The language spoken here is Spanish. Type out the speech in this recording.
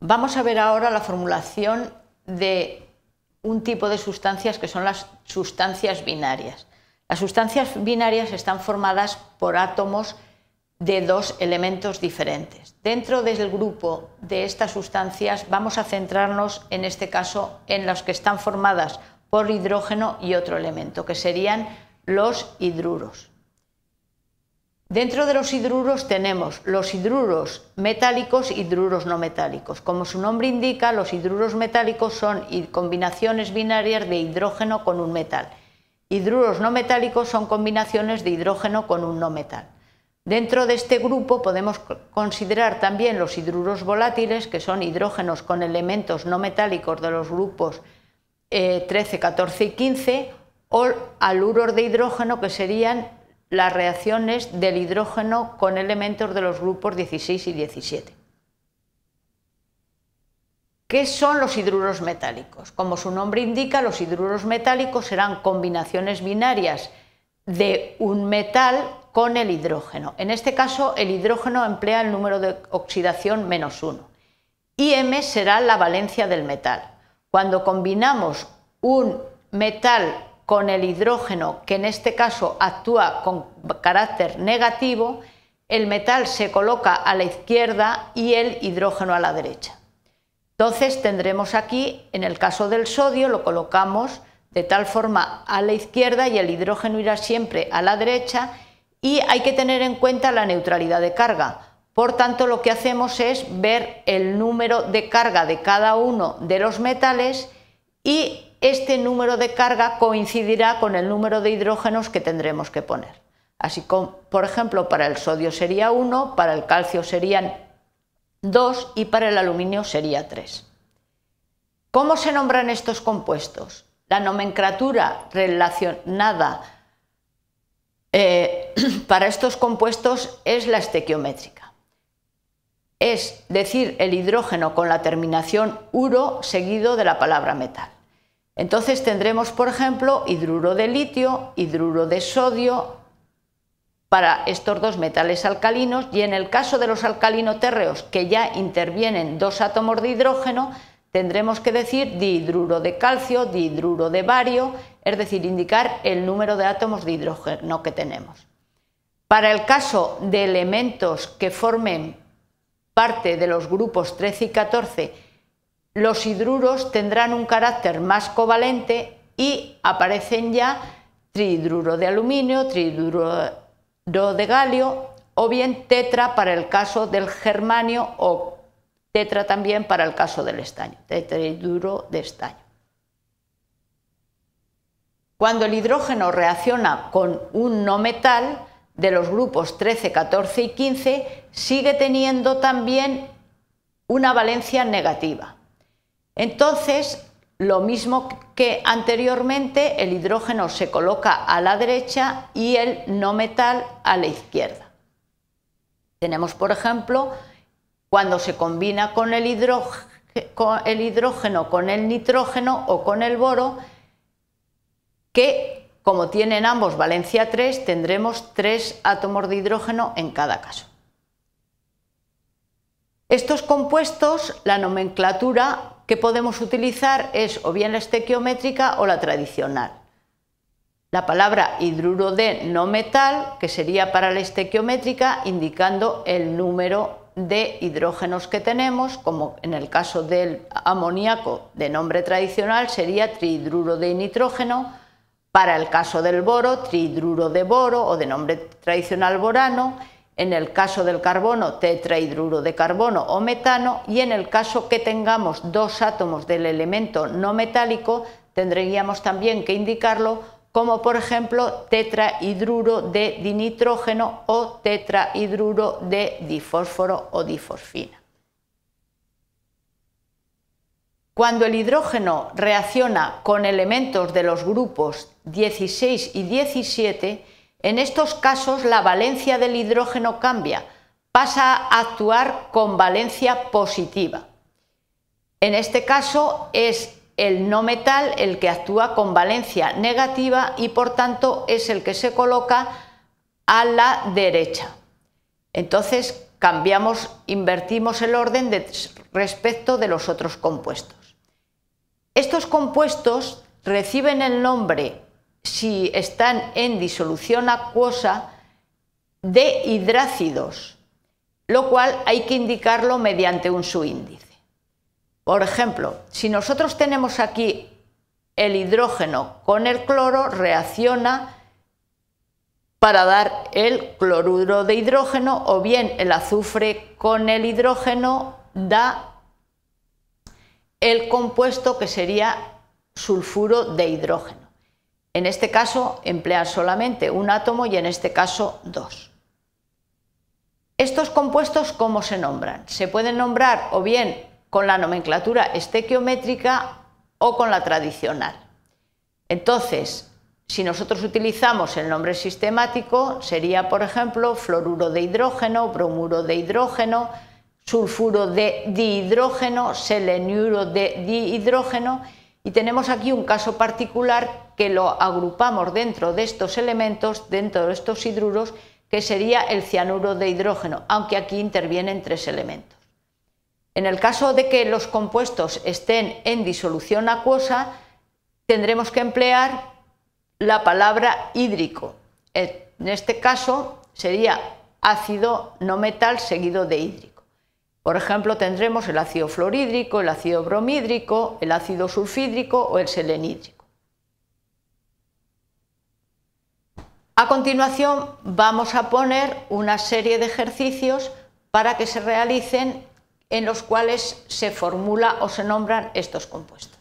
Vamos a ver ahora la formulación de un tipo de sustancias que son las sustancias binarias. Las sustancias binarias están formadas por átomos de dos elementos diferentes. Dentro del grupo de estas sustancias vamos a centrarnos en este caso en las que están formadas por hidrógeno y otro elemento, que serían los hidruros. Dentro de los hidruros tenemos los hidruros metálicos y hidruros no metálicos. Como su nombre indica, los hidruros metálicos son combinaciones binarias de hidrógeno con un metal. Hidruros no metálicos son combinaciones de hidrógeno con un no metal. Dentro de este grupo podemos considerar también los hidruros volátiles, que son hidrógenos con elementos no metálicos de los grupos 13, eh, 14 y 15, o aluros de hidrógeno, que serían las reacciones del hidrógeno con elementos de los grupos 16 y 17. ¿Qué son los hidruros metálicos? Como su nombre indica, los hidruros metálicos serán combinaciones binarias de un metal con el hidrógeno. En este caso, el hidrógeno emplea el número de oxidación menos 1. Y M será la valencia del metal. Cuando combinamos un metal con el hidrógeno, que en este caso actúa con carácter negativo, el metal se coloca a la izquierda y el hidrógeno a la derecha. Entonces tendremos aquí, en el caso del sodio, lo colocamos de tal forma a la izquierda y el hidrógeno irá siempre a la derecha y hay que tener en cuenta la neutralidad de carga. Por tanto, lo que hacemos es ver el número de carga de cada uno de los metales y este número de carga coincidirá con el número de hidrógenos que tendremos que poner. Así como, por ejemplo, para el sodio sería 1, para el calcio serían 2 y para el aluminio sería 3. ¿Cómo se nombran estos compuestos? La nomenclatura relacionada eh, para estos compuestos es la estequiométrica. Es decir, el hidrógeno con la terminación uro seguido de la palabra metal. Entonces tendremos, por ejemplo, hidruro de litio, hidruro de sodio para estos dos metales alcalinos y en el caso de los alcalino-térreos que ya intervienen dos átomos de hidrógeno, tendremos que decir dihidruro de calcio, dihidruro de bario, es decir, indicar el número de átomos de hidrógeno que tenemos. Para el caso de elementos que formen parte de los grupos 13 y 14 los hidruros tendrán un carácter más covalente y aparecen ya trihidruro de aluminio, trihidruro de galio o bien tetra para el caso del germanio o tetra también para el caso del estaño, tetrahidruro de estaño. Cuando el hidrógeno reacciona con un no metal de los grupos 13, 14 y 15, sigue teniendo también una valencia negativa. Entonces, lo mismo que anteriormente, el hidrógeno se coloca a la derecha y el no metal a la izquierda. Tenemos, por ejemplo, cuando se combina con el, hidrógeno, con el nitrógeno o con el boro, que como tienen ambos valencia 3, tendremos tres átomos de hidrógeno en cada caso. Estos compuestos, la nomenclatura que podemos utilizar es o bien la estequiométrica o la tradicional. La palabra hidruro de no metal, que sería para la estequiométrica, indicando el número de hidrógenos que tenemos, como en el caso del amoníaco de nombre tradicional sería trihidruro de nitrógeno, para el caso del boro, trihidruro de boro o de nombre tradicional borano, en el caso del carbono tetrahidruro de carbono o metano y en el caso que tengamos dos átomos del elemento no metálico tendríamos también que indicarlo como por ejemplo tetrahidruro de dinitrógeno o tetrahidruro de difósforo o difosfina. Cuando el hidrógeno reacciona con elementos de los grupos 16 y 17, en estos casos la valencia del hidrógeno cambia, pasa a actuar con valencia positiva. En este caso es el no metal el que actúa con valencia negativa y por tanto es el que se coloca a la derecha. Entonces cambiamos, invertimos el orden respecto de los otros compuestos. Estos compuestos reciben el nombre si están en disolución acuosa de hidrácidos, lo cual hay que indicarlo mediante un subíndice. Por ejemplo, si nosotros tenemos aquí el hidrógeno con el cloro, reacciona para dar el cloruro de hidrógeno o bien el azufre con el hidrógeno da el compuesto que sería sulfuro de hidrógeno. En este caso emplean solamente un átomo y en este caso dos. Estos compuestos, ¿cómo se nombran? Se pueden nombrar o bien con la nomenclatura estequiométrica o con la tradicional. Entonces, si nosotros utilizamos el nombre sistemático, sería, por ejemplo, fluoruro de hidrógeno, bromuro de hidrógeno, sulfuro de dihidrógeno, selenuro de dihidrógeno, y tenemos aquí un caso particular que lo agrupamos dentro de estos elementos, dentro de estos hidruros, que sería el cianuro de hidrógeno, aunque aquí intervienen tres elementos. En el caso de que los compuestos estén en disolución acuosa, tendremos que emplear la palabra hídrico. En este caso sería ácido no metal seguido de hídrico. Por ejemplo, tendremos el ácido fluorhídrico, el ácido bromhídrico, el ácido sulfídrico o el selenhídrico. A continuación vamos a poner una serie de ejercicios para que se realicen en los cuales se formula o se nombran estos compuestos.